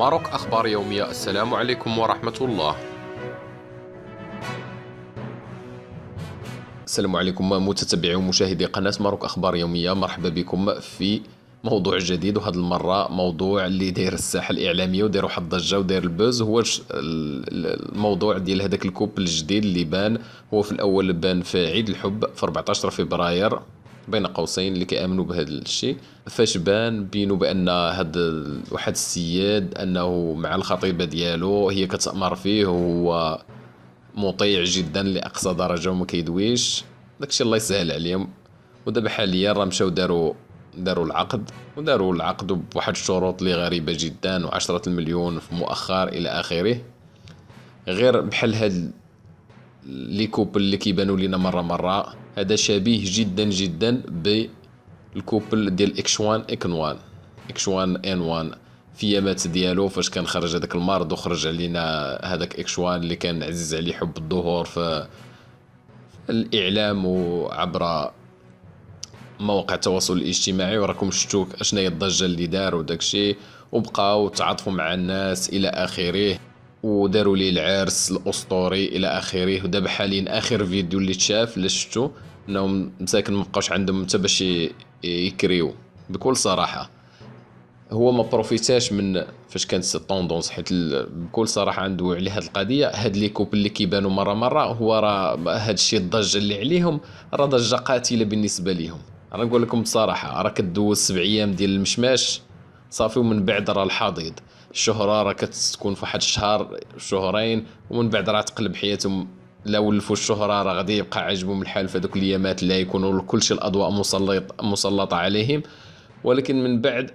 ماروك أخبار يومية السلام عليكم ورحمة الله السلام عليكم متتبعي ومشاهدي قناة ماروك أخبار يومية مرحبا بكم في موضوع جديد وهذا المره موضوع اللي داير الساحه الاعلاميه وداير واحد الضجه وداير البوز هو الموضوع ديال هذاك الكوب الجديد اللي بان هو في الاول بان في عيد الحب في 14 فبراير بين قوسين اللي كيامنوا بهذا الشيء فاش بان بينوا بان هذا واحد السياد انه مع الخطيبه ديالو هي كتامر فيه وهو مطيع جدا لاقصى درجه وما كيدويش داكشي الله يسهل عليهم ودابا حاليا راه مشاو داروا داروا العقد وداروا العقد بواحد الشروط اللي غريبه جدا وعشرة المليون في مؤخر الى اخره غير بحال هاد لي كوبل اللي كيبانوا لينا مره مره هذا شبيه جدا جدا بالكوبل ديال اكس 1 اكن 1 اكس 1 ان 1 في يامات ديالو فاش كان خرج هذاك المرض وخرج علينا هذاك اكس 1 اللي كان عزيز عليه حب الظهور في الاعلام وعبر مواقع التواصل الاجتماعي وراكم شفتوا هي الضجه اللي دار وداكشي وبقاو تعاطفوا مع الناس الى اخره وداروا لي العرس الاسطوري الى اخره ودابا حاليا اخر فيديو اللي تشاف اللي شفتو انهم مساكن مبقاوش عندهم حتى باش يكريو بكل صراحه هو ما بروفيتاش من فاش كانت سي حيت بكل صراحه عنده على هاد القضيه هاد لي كوب اللي كيبانوا مره مره هو راه هاد الشيء الضجه اللي عليهم راه ضجه قاتله بالنسبه ليهم راه نقول لكم بصراحه راه كدوز سبع ايام ديال المشماش صافي ومن بعد راه الحضيض الشهره راه كتكون في واحد الشهر شهرين ومن بعد راه تقلب حياتهم لا ولفوا الشهره راه غادي يبقى عاجبهم الحال في هذوك الايامات لا يكونوا كلشي الاضواء مسلط مسلطه عليهم ولكن من بعد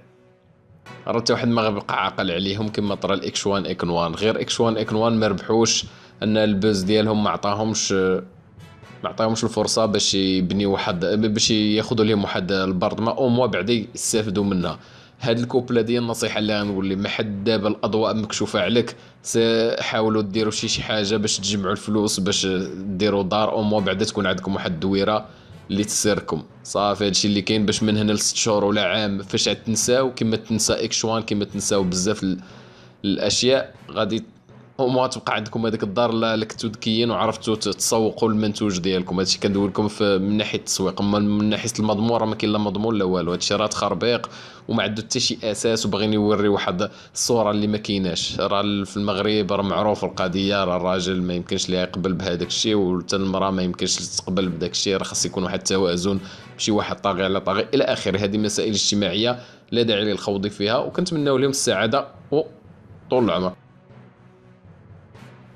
راه حتى واحد ما غيبقى عاقل عليهم كما طرا الاكس 1 اكن 1 غير اكش 1 اكن 1 ما ربحوش ان البوز ديالهم ما عطاهمش ما عطاهمش الفرصه باش يبنيو واحد باش ياخذوا لهم واحد البرطمه او موا بعد يستافدوا منها هاد الكوبله ديال النصيحه اللي لي ما حد دابا الاضواء مكشوفه عليك حاولوا ديروا شي شي حاجه باش تجمعوا الفلوس باش ديروا دار او مو بعدا تكون عندكم واحد الدويره اللي تسيركم صافي هادشي اللي كاين باش من هنا لست شهور ولا عام فاش عاد تنساو كما تنسى اكشوان كما تنساو بزاف الاشياء غادي وما تبقى عندكم هذيك الدار لا لكتو ذكيين وعرفتوا تسوقوا المنتوج ديالكم هادشي كندوي لكم من ناحيه التسويق اما من ناحيه المضمون راه ما كاين لا مضمون لا والو هادشي راه تخربيق وما عنده حتى شي اساس وباغيين يوري واحد الصوره اللي ما كايناش راه في المغرب راه معروف القضيه راه الراجل ما يمكنش ليه يقبل بهذاك الشيء وحتى المراه ما يمكنش تقبل بداك الشيء راه خاص يكون واحد التوازن شي واحد طاغي على طاغي الى اخره هذه مسائل اجتماعيه لا داعي للخوض فيها وكنتمناو لهم السعاده وطول العمر